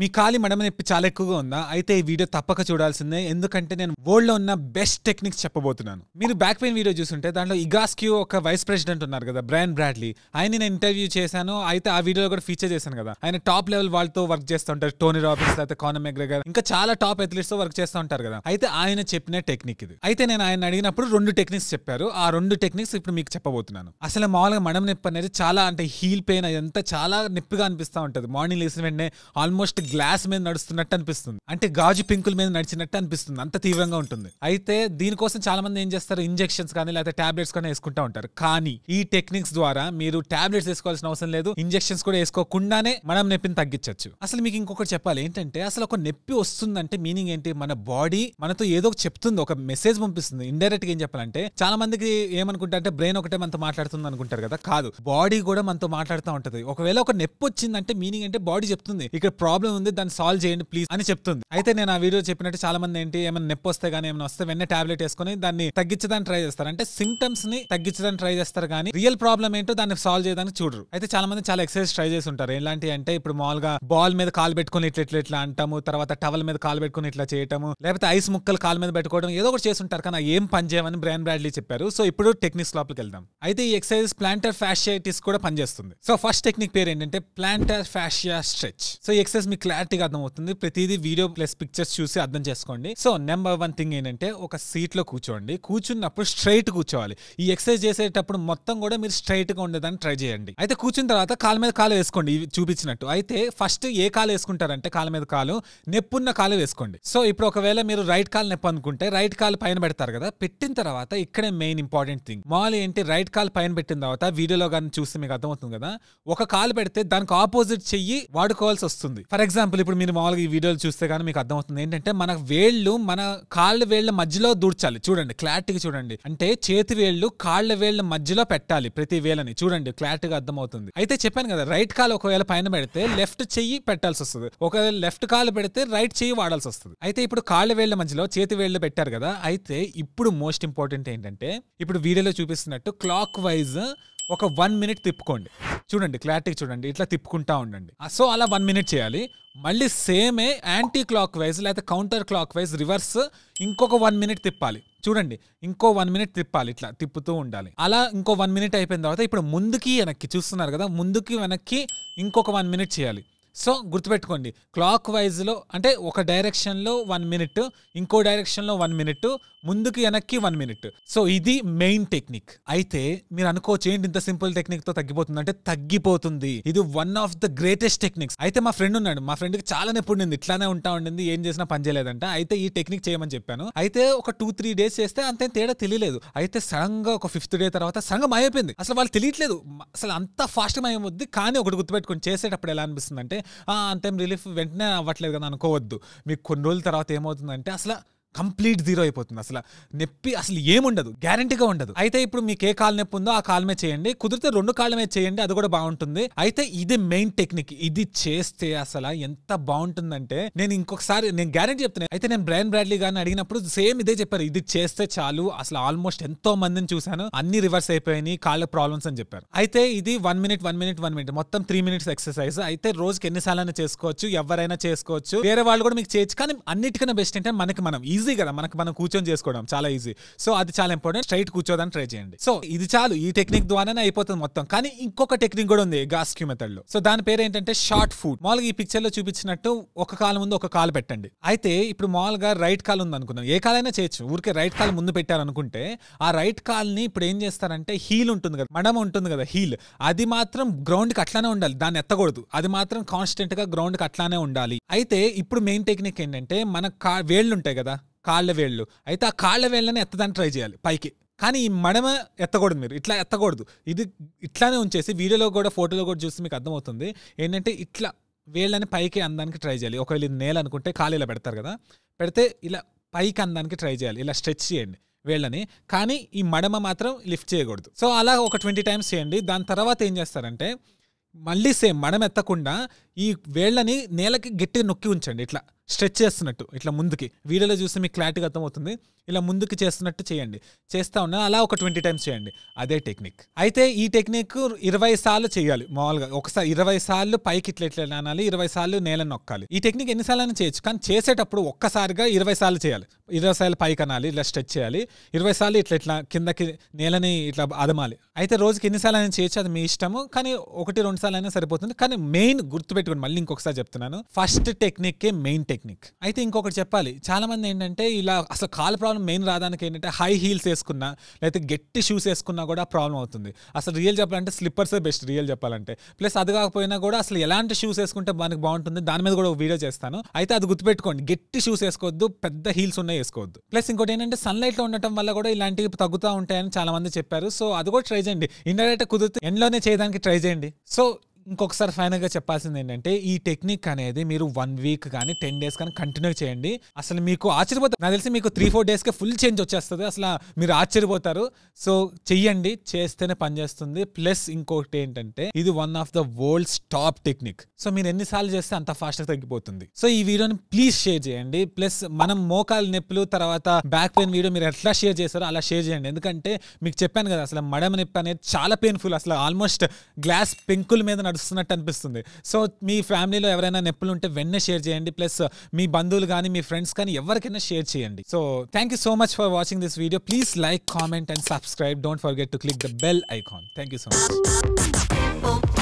మీ కాలి మడమ నొప్పి చాలా ఎక్కువగా ఉందా అయితే ఈ వీడియో తప్పక చూడాల్సిందే ఎందుకంటే నేను లో ఉన్న బెస్ట్ టెక్నిక్స్ చెప్పబోతున్నాను మీరు బ్యాక్ పెయిన్ వీడియో చూస్తుంటే దాంట్లో ఇగాస్క్యూ ఒక వైస్ ప్రెసిడెంట్ ఉన్నారు కదా బ్రాన్ బ్రాడ్లీ ఆయన నేను ఇంటర్వ్యూ చేశాను అయితే ఆ వీడియోలో కూడా ఫీచర్ చేశాను కదా ఆయన టాప్ లెవెల్ వాళ్ళతో వర్క్ చేస్తూ ఉంటారు టోనీ రాబిన్స్ అయితే కానమ్ ఎగ్రెగర్ ఇంకా చాలా టాప్ అథ్లీట్స్ తో వర్క్ చేస్తూ ఉంటారు కదా అయితే ఆయన చెప్పిన టెక్నిక్ ఇది అయితే నేను ఆయన అడిగినప్పుడు రెండు టెక్నిక్స్ చెప్పారు ఆ రెండు టెక్నిక్స్ ఇప్పుడు మీకు చెప్పబోతున్నాను అసలు మామూలుగా మడమ నొప్పి అనేది చాలా అంటే హీల్ పెయిన్ అదంతా చాలా నొప్పిగా అనిపిస్తూ ఉంటుంది మార్నింగ్ లేసిన వెంటనే ఆల్మోస్ట్ అలాంటి గ్లాస్ మీద నడుస్తున్నట్టు అనిపిస్తుంది అంటే గాజు పింకుల మీద నడిచినట్టు అనిపిస్తుంది అంత తీవ్రంగా ఉంటుంది అయితే దీనికోసం చాలా మంది ఏం చేస్తారు ఇంజెక్షన్స్ కానీ లేకపోతే టాబ్లెట్స్ కానీ వేసుకుంటా ఉంటారు కానీ ఈ టెక్నిక్స్ ద్వారా మీరు టాబ్లెట్స్ వేసుకోవాల్సిన అవసరం లేదు ఇంజెక్షన్స్ కూడా వేసుకోకుండానే మనం నొప్పిని తగ్గించవచ్చు అసలు మీకు ఇంకొకటి చెప్పాలి ఏంటంటే అసలు ఒక నొప్పి వస్తుందంటే మీనింగ్ ఏంటి మన బాడీ మనతో ఏదో చెప్తుంది ఒక మెసేజ్ పంపిస్తుంది ఇండైరెక్ట్ గా ఏం చెప్పాలంటే చాలా మందికి ఏమనుకుంటారంటే బ్రెయిన్ ఒకటే మనతో మాట్లాడుతుంది అనుకుంటారు కదా కాదు బాడీ కూడా మనతో మాట్లాడుతూ ఉంటది ఒకవేళ ఒక నొప్పి వచ్చిందంటే మీనింగ్ అంటే బాడీ చెప్తుంది ఇక్కడ ప్రాబ్లం ప్రాబ్లం ఉంది దాన్ని సాల్వ్ చేయండి ప్లీజ్ అని చెప్తుంది అయితే నేను ఆ వీడియో చెప్పినట్టు చాలా మంది ఏంటి ఏమైనా నొప్పి వస్తే కానీ ఏమైనా వస్తే వెన్నె టాబ్లెట్ వేసుకొని దాన్ని తగ్గించడానికి ట్రై చేస్తారు అంటే సింటమ్స్ ని తగ్గించడానికి ట్రై చేస్తారు కానీ రియల్ ప్రాబ్లం ఏంటో దాన్ని సాల్వ్ చేయడానికి చూడరు అయితే చాలా మంది చాలా ఎక్సర్సైజ్ ట్రై చేసి ఉంటారు ఎలాంటి అంటే ఇప్పుడు మామూలుగా బాల్ మీద కాలు పెట్టుకుని ఇట్లా ఇట్లా ఇట్లా అంటాము తర్వాత టవల్ మీద కాలు పెట్టుకుని ఇట్లా చేయటము లేకపోతే ఐస్ ముక్కలు కాలు మీద పెట్టుకోవడం ఏదో ఒకటి చేస్తుంటారు కానీ ఏం పని చేయమని బ్రాన్ బ్రాడ్లీ చెప్పారు సో ఇప్పుడు టెక్నిక్స్ లోపలికి వెళ్దాం అయితే ఈ ఎక్సర్సైజ్ ప్లాంటర్ ఫ్యాషియైటిస్ కూడా పనిచేస్తుంది సో ఫస్ట్ టెక్నిక్ పేరు ఏంటంటే ప్లాంటర్ ఫ్యాషియా స్ట్రెచ్ సో ఈ ఎక్సర్సైజ్ మీ క్లారిటీగా అర్థమవుతుంది ప్రతిదీ వీడియో ప్లస్ పిక్చర్స్ చూసి అర్థం చేసుకోండి సో నెంబర్ వన్ థింగ్ ఏంటంటే ఒక సీట్లో కూర్చోండి కూర్చున్నప్పుడు స్ట్రైట్ కూర్చోవాలి ఈ ఎక్సర్సైజ్ చేసేటప్పుడు మొత్తం కూడా మీరు గా ఉండేదాన్ని ట్రై చేయండి అయితే కూర్చున్న తర్వాత కాలు మీద కాలు వేసుకోండి చూపించినట్టు అయితే ఫస్ట్ ఏ కాలు వేసుకుంటారంటే కాలు మీద కాలు నెప్పున్న కాలు వేసుకోండి సో ఇప్పుడు ఒకవేళ మీరు రైట్ కాలు నెప్పు అనుకుంటే రైట్ కాలు పైన పెడతారు కదా పెట్టిన తర్వాత ఇక్కడే మెయిన్ ఇంపార్టెంట్ థింగ్ మాల్ ఏంటి రైట్ కాలు పైన పెట్టిన తర్వాత వీడియోలో కానీ చూస్తే మీకు అర్థమవుతుంది కదా ఒక కాలు పెడితే దానికి ఆపోజిట్ చెయ్యి వాడుకోవాల్సి వస్తుంది ఫర్ ఎగ్జాంపుల్ ఇప్పుడు మీరు మామూలుగా ఈ వీడియోలు చూస్తే కానీ మీకు అర్థమవుతుంది ఏంటంటే మన వేళ్ళు మన కాళ్ళ వేళ్ళ మధ్యలో దూర్చాలి చూడండి క్లారిటీగా చూడండి అంటే చేతి వేళ్ళు కాళ్ళ వేళ్ళ మధ్యలో పెట్టాలి ప్రతి వేళని చూడండి క్లారిటీగా అర్థమవుతుంది అయితే చెప్పాను కదా రైట్ కాలు ఒకవేళ పైన పెడితే లెఫ్ట్ చెయ్యి పెట్టాల్సి వస్తుంది ఒకవేళ లెఫ్ట్ కాల్ పెడితే రైట్ చెయ్యి వాడాల్సి వస్తుంది అయితే ఇప్పుడు కాళ్ళ వేళ్ళ మధ్యలో చేతి వేళ్ళు పెట్టారు కదా అయితే ఇప్పుడు మోస్ట్ ఇంపార్టెంట్ ఏంటంటే ఇప్పుడు వీడియోలో చూపిస్తున్నట్టు క్లాక్ వైజ్ ఒక వన్ మినిట్ తిప్పుకోండి చూడండి క్లారిటీ చూడండి ఇట్లా తిప్పుకుంటా ఉండండి సో అలా వన్ మినిట్ చేయాలి మళ్ళీ సేమే యాంటీ క్లాక్ వైజ్ లేకపోతే కౌంటర్ క్లాక్ వైజ్ రివర్స్ ఇంకొక వన్ మినిట్ తిప్పాలి చూడండి ఇంకో వన్ మినిట్ తిప్పాలి ఇట్లా తిప్పుతూ ఉండాలి అలా ఇంకో వన్ మినిట్ అయిపోయిన తర్వాత ఇప్పుడు ముందుకి వెనక్కి చూస్తున్నారు కదా ముందుకి వెనక్కి ఇంకొక వన్ మినిట్ చేయాలి సో గుర్తుపెట్టుకోండి క్లాక్ వైజ్లో అంటే ఒక డైరెక్షన్లో వన్ మినిట్ ఇంకో డైరెక్షన్లో వన్ మినిట్ ముందుకి వెనక్కి వన్ మినిట్ సో ఇది మెయిన్ టెక్నిక్ అయితే మీరు అనుకోవచ్చు ఏంటి ఇంత సింపుల్ టెక్నిక్తో తగ్గిపోతుంది అంటే తగ్గిపోతుంది ఇది one of the greatest techniques అయితే మా ఫ్రెండ్ ఉన్నాడు మా ఫ్రెండ్కి చాలా ఉండింది ఇట్లానే ఉంటా ఉండింది ఏం చేసినా పని చేయలేదంట అయితే ఈ టెక్నిక్ చేయమని చెప్పాను అయితే ఒక టూ త్రీ డేస్ చేస్తే అంతే తేడా తెలియలేదు అయితే సడన్గా ఒక ఫిఫ్త్ డే తర్వాత సడన్గా మాయైపోయింది అసలు వాళ్ళు తెలియట్లేదు అసలు అంత ఫాస్ట్గా మాయమవుద్ది కానీ ఒకటి గుర్తుపెట్టుకుని చేసేటప్పుడు ఎలా అనిపిస్తుంది అంటే అంతేం రిలీఫ్ వెంటనే అవ్వట్లేదు కదా అనుకోవద్దు మీకు కొన్ని రోజుల తర్వాత ఏమవుతుందంటే అసలు కంప్లీట్ జీరో అయిపోతుంది అసలు నొప్పి అసలు ఏముండదు గ్యారంటీగా ఉండదు అయితే ఇప్పుడు మీకు ఏ కాలు నొప్పి ఉందో ఆ కాలమే చేయండి కుదిరితే రెండు కాలమే చేయండి అది కూడా బాగుంటుంది అయితే ఇది మెయిన్ టెక్నిక్ ఇది చేస్తే అసలు ఎంత బాగుంటుందంటే నేను ఇంకొకసారి నేను గ్యారంటీ చెప్తున్నాను అయితే నేను బ్రయన్ బ్రాడ్లీ గారిని అడిగినప్పుడు సేమ్ ఇదే చెప్పారు ఇది చేస్తే చాలు అసలు ఆల్మోస్ట్ ఎంతో మందిని చూశాను అన్ని రివర్స్ అయిపోయినాయి కాళ్ళ ప్రాబ్లమ్స్ అని చెప్పారు అయితే ఇది one minute one minute one minute మొత్తం త్రీ మినిట్స్ ఎక్సర్సైజ్ అయితే రోజుకి ఎన్నిసార్లు అయినా చేసుకోవచ్చు ఎవరైనా చేసుకోవచ్చు వేరే వాళ్ళు కూడా మీకు చేయొచ్చు కానీ అన్నిటికన్నా బెస్ట్ ఏంటంటే మనకి మనం ఈజీ ఈజీ కదా మనకు మనం కూర్చొని చేసుకోవడం చాలా ఈజీ సో అది చాలా ఇంపార్టెంట్ స్ట్రైట్ కూర్చోదని ట్రై చేయండి సో ఇది చాలు ఈ టెక్నిక్ ద్వారానే అయిపోతుంది మొత్తం కానీ ఇంకొక టెక్నిక్ కూడా ఉంది గాస్క్యూ మెథడ్ లో సో దాని పేరు ఏంటంటే షార్ట్ ఫుడ్ మామూలుగా ఈ పిక్చర్ లో చూపించినట్టు ఒక కాలు ముందు ఒక కాలు పెట్టండి అయితే ఇప్పుడు మామూలుగా రైట్ కాల్ ఉంది అనుకున్నాం ఏ కాలైనా చేయొచ్చు ఊరికే రైట్ కాల్ ముందు పెట్టారనుకుంటే ఆ రైట్ కాల్ ని ఇప్పుడు ఏం చేస్తారంటే హీల్ ఉంటుంది కదా మడమ ఉంటుంది కదా హీల్ అది మాత్రం గ్రౌండ్ కి అట్లానే ఉండాలి దాన్ని ఎత్తకూడదు అది మాత్రం కాన్స్టెంట్ గా గ్రౌండ్ కి అట్లానే ఉండాలి అయితే ఇప్పుడు మెయిన్ టెక్నిక్ ఏంటంటే మన కా వేళ్ళు ఉంటాయి కదా కాళ్ళ వేళ్ళు అయితే ఆ కాళ్ళ వేళ్ళని ఎత్తదాన్ని ట్రై చేయాలి పైకి కానీ ఈ మడమ ఎత్తకూడదు మీరు ఇట్లా ఎత్తకూడదు ఇది ఇట్లానే ఉంచేసి వీడియోలో కూడా ఫోటోలో కూడా చూసి మీకు అర్థమవుతుంది ఏంటంటే ఇట్లా వేళ్ళని పైకి అందానికి ట్రై చేయాలి ఒకవేళ ఇది నేల అనుకుంటే ఖాళీ ఇలా పెడతారు కదా పెడితే ఇలా పైకి అందానికి ట్రై చేయాలి ఇలా స్ట్రెచ్ చేయండి వేళ్ళని కానీ ఈ మడమ మాత్రం లిఫ్ట్ చేయకూడదు సో అలా ఒక ట్వంటీ టైమ్స్ చేయండి దాని తర్వాత ఏం చేస్తారంటే మళ్ళీ సేమ్ మడమ ఎత్తకుండా ఈ వేళ్ళని నేలకి గట్టిగా నొక్కి ఉంచండి ఇట్లా స్ట్రెచ్ చేస్తున్నట్టు ఇట్లా ముందుకి వీడియోలో చూస్తే మీకు క్లారిటీగా అర్థమవుతుంది ఇలా ముందుకు చేస్తున్నట్టు చేయండి చేస్తూ ఉన్నా అలా ఒక ట్వంటీ టైమ్స్ చేయండి అదే టెక్నిక్ అయితే ఈ టెక్నిక్ ఇరవై సార్లు చేయాలి మామూలుగా ఒకసారి ఇరవై సార్లు పైకి ఇట్లా ఇట్లా నానాలి ఇరవై సార్లు నేల నొక్కాలి ఈ టెక్నిక్ ఎన్నిసార్లు చేయొచ్చు కానీ చేసేటప్పుడు ఒక్కసారిగా ఇరవై సార్లు చేయాలి ఇరవై సార్లు పైకి అనాలి ఇలా స్ట్రెచ్ చేయాలి ఇరవై సార్లు ఇట్లా ఇట్లా కిందకి నేలని ఇట్లా అదమాలి అయితే రోజుకి ఎన్నిసార్లు అయినా చేయొచ్చు అది మీ ఇష్టము కానీ ఒకటి రెండు సార్లు అయినా సరిపోతుంది కానీ మెయిన్ గుర్తుపెట్టుకోండి మళ్ళీ ఇంకొకసారి చెప్తున్నాను ఫస్ట్ టెక్నిక్ మెయిన్ టెక్నిక్ అయితే ఇంకొకటి చెప్పాలి చాలా మంది ఏంటంటే ఇలా అసలు కాలు ప్రాబ్లం మెయిన్ రాదానికి ఏంటంటే హై హీల్స్ వేసుకున్నా లేకపోతే గట్టి షూస్ వేసుకున్నా కూడా ప్రాబ్లం అవుతుంది అసలు రియల్ చెప్పాలంటే స్లిప్పర్సే బెస్ట్ రియల్ చెప్పాలంటే ప్లస్ అది కాకపోయినా కూడా అసలు ఎలాంటి షూస్ వేసుకుంటే మనకు బాగుంటుంది దాని మీద కూడా ఒక వీడియో చేస్తాను అయితే అది గుర్తుపెట్టుకోండి గట్టి షూస్ వేసుకోవద్దు పెద్ద హీల్స్ ఉన్నాయి వేసుకోవద్దు ప్లస్ ఇంకోటి ఏంటంటే సన్లైట్లో ఉండటం వల్ల కూడా ఇలాంటివి తగ్గుతూ ఉంటాయని చాలా మంది చెప్పారు సో అది కూడా ట్రై చేయండి ఇండైరెక్ట్ కుదిరితే ఎండ్లోనే చేయడానికి ట్రై చేయండి సో ఇంకొకసారి ఫైనల్గా చెప్పాల్సింది ఏంటంటే ఈ టెక్నిక్ అనేది మీరు వన్ వీక్ కానీ టెన్ డేస్ కానీ కంటిన్యూ చేయండి అసలు మీకు ఆశ్చర్యపోతారు నాకు తెలిసి మీకు త్రీ ఫోర్ డేస్కే ఫుల్ చేంజ్ వచ్చేస్తుంది అసలు మీరు ఆశ్చర్యపోతారు సో చెయ్యండి చేస్తేనే పనిచేస్తుంది ప్లస్ ఇంకొకటి ఏంటంటే ఇది one of the world's top technique so మీరు ఎన్నిసార్లు చేస్తే అంత ఫాస్ట్గా తగ్గిపోతుంది సో ఈ వీడియోని ప్లీజ్ షేర్ చేయండి ప్లస్ మనం మోకాలు నొప్పులు తర్వాత బ్యాక్ పెయిన్ వీడియో మీరు ఎట్లా షేర్ చేస్తారో అలా షేర్ చేయండి ఎందుకంటే మీకు చెప్పాను కదా అసలు మడమ నొప్పి అనేది చాలా పెయిన్ఫుల్ అసలు ఆల్మోస్ట్ గ్లాస్ పెంకుల మీద నడుస్తున్నట్టు అనిపిస్తుంది సో మీ ఫ్యామిలీలో ఎవరైనా నొప్పులు ఉంటే వెన్న షేర్ చేయండి ప్లస్ మీ బంధువులు కానీ మీ ఫ్రెండ్స్ కానీ ఎవరికైనా షేర్ చేయండి so thank you so much for watching this video please like comment and subscribe don't forget to click the bell icon thank you so much